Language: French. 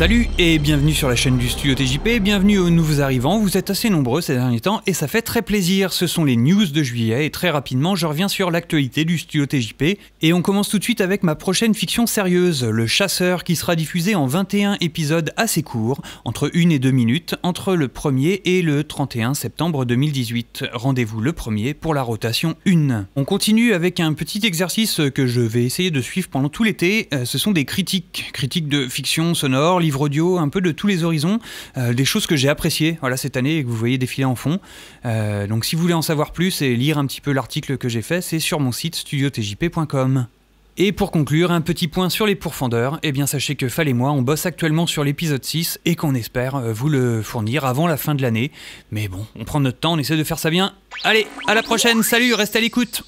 Salut et bienvenue sur la chaîne du studio TJP, bienvenue aux nouveaux arrivants, vous êtes assez nombreux ces derniers temps et ça fait très plaisir, ce sont les news de juillet et très rapidement je reviens sur l'actualité du studio TJP et on commence tout de suite avec ma prochaine fiction sérieuse, Le Chasseur qui sera diffusé en 21 épisodes assez courts, entre 1 et 2 minutes, entre le 1er et le 31 septembre 2018. Rendez-vous le 1er pour la rotation 1. On continue avec un petit exercice que je vais essayer de suivre pendant tout l'été, euh, ce sont des critiques, critiques de fiction sonore, audio, un peu de tous les horizons, euh, des choses que j'ai appréciées voilà, cette année et que vous voyez défiler en fond. Euh, donc si vous voulez en savoir plus et lire un petit peu l'article que j'ai fait, c'est sur mon site studiotjp.com. Et pour conclure, un petit point sur les pourfendeurs. et eh bien, sachez que Fall et moi, on bosse actuellement sur l'épisode 6 et qu'on espère euh, vous le fournir avant la fin de l'année. Mais bon, on prend notre temps, on essaie de faire ça bien. Allez, à la prochaine, salut, restez à l'écoute!